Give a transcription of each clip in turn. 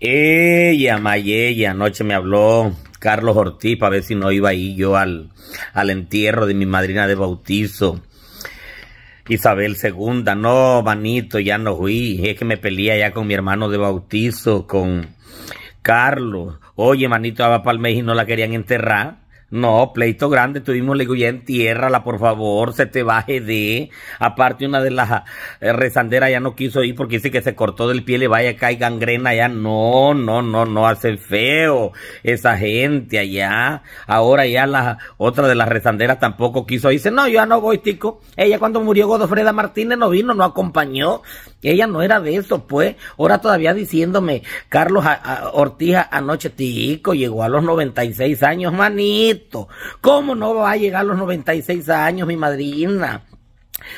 Ella, Mayella, anoche me habló Carlos Ortiz para ver si no iba ahí yo al, al entierro de mi madrina de bautizo. Isabel II, no, manito, ya no fui. Es que me peleé ya con mi hermano de bautizo, con Carlos. Oye, manito, va para el y no la querían enterrar. No, pleito grande, tuvimos, le digo, ya la por favor, se te baje de. Aparte, una de las eh, rezanderas ya no quiso ir porque dice que se cortó del pie, le vaya caiga gangrena ya. No, no, no, no, hace feo esa gente allá. Ahora ya la otra de las rezanderas tampoco quiso irse, Dice, no, yo ya no voy, tico. Ella cuando murió Godofreda Martínez no vino, no acompañó. Ella no era de eso, pues. Ahora todavía diciéndome, Carlos Ortija anoche, tico, llegó a los 96 años, manito. ¿Cómo no va a llegar a los 96 años, mi madrina?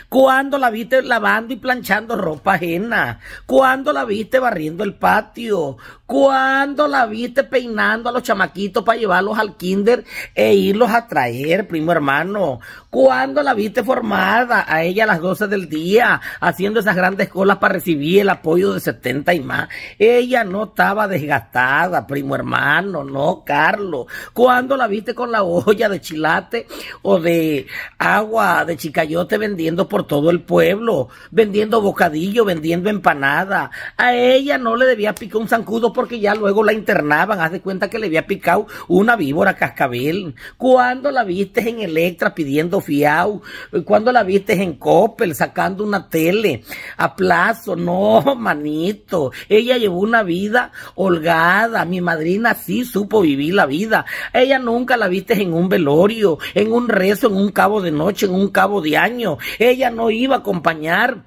¿Cuándo la viste lavando y planchando ropa ajena? ¿Cuándo la viste barriendo el patio? ¿Cuándo la viste peinando a los chamaquitos para llevarlos al kinder e irlos a traer, primo hermano? ¿Cuándo la viste formada a ella a las 12 del día, haciendo esas grandes colas para recibir el apoyo de 70 y más? Ella no estaba desgastada, primo hermano, no, Carlos. ¿Cuándo la viste con la olla de chilate o de agua de chicayote vendiendo? por todo el pueblo, vendiendo bocadillo, vendiendo empanada. A ella no le debía picar un zancudo porque ya luego la internaban. Haz de cuenta que le había picado una víbora cascabel. Cuando la viste en Electra pidiendo fiao cuando la viste en Coppel sacando una tele a plazo, no, manito. Ella llevó una vida holgada. Mi madrina sí supo vivir la vida. Ella nunca la viste en un velorio, en un rezo, en un cabo de noche, en un cabo de año. Ella no iba a acompañar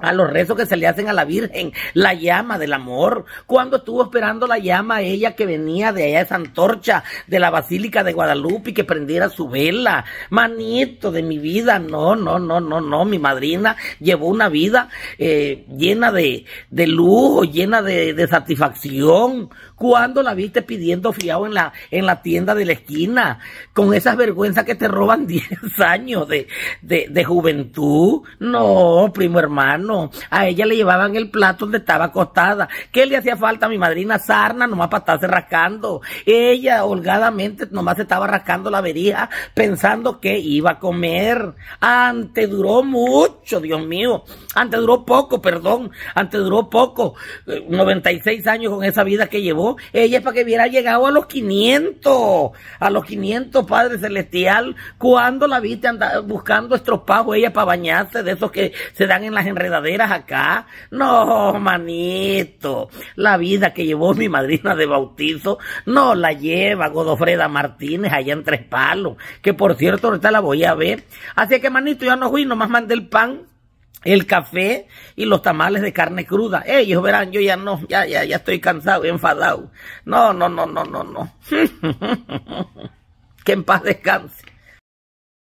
a los rezos que se le hacen a la Virgen, la llama del amor. Cuando estuvo esperando la llama ella que venía de allá esa antorcha de la Basílica de Guadalupe, y que prendiera su vela. Manito de mi vida, no, no, no, no, no. Mi madrina llevó una vida eh, llena de, de, lujo, llena de, de, satisfacción. Cuando la viste pidiendo fiado en la, en la tienda de la esquina, con esas vergüenzas que te roban 10 años de, de, de juventud. No, primo hermano. A ella le llevaban el plato donde estaba acostada. ¿Qué le hacía falta a mi madrina Sarna nomás para estarse rascando? Ella holgadamente nomás estaba rascando la verija pensando que iba a comer. Ante duró mucho, Dios mío. Ante duró poco, perdón. Ante duró poco. 96 eh, años con esa vida que llevó. Ella es para que hubiera llegado a los 500. A los 500, Padre Celestial. Cuando la viste anda buscando estropajo ella para bañarse de esos que se dan en las enredadas acá. No, manito. La vida que llevó mi madrina de bautizo no la lleva Godofreda Martínez allá en Tres Palos. Que por cierto, ahorita la voy a ver. Así que, manito, ya no fui, nomás mandé el pan el café y los tamales de carne cruda. Ellos verán, yo ya no, ya, ya, ya estoy cansado, enfadado. No, no, no, no, no, no. que en paz descanse.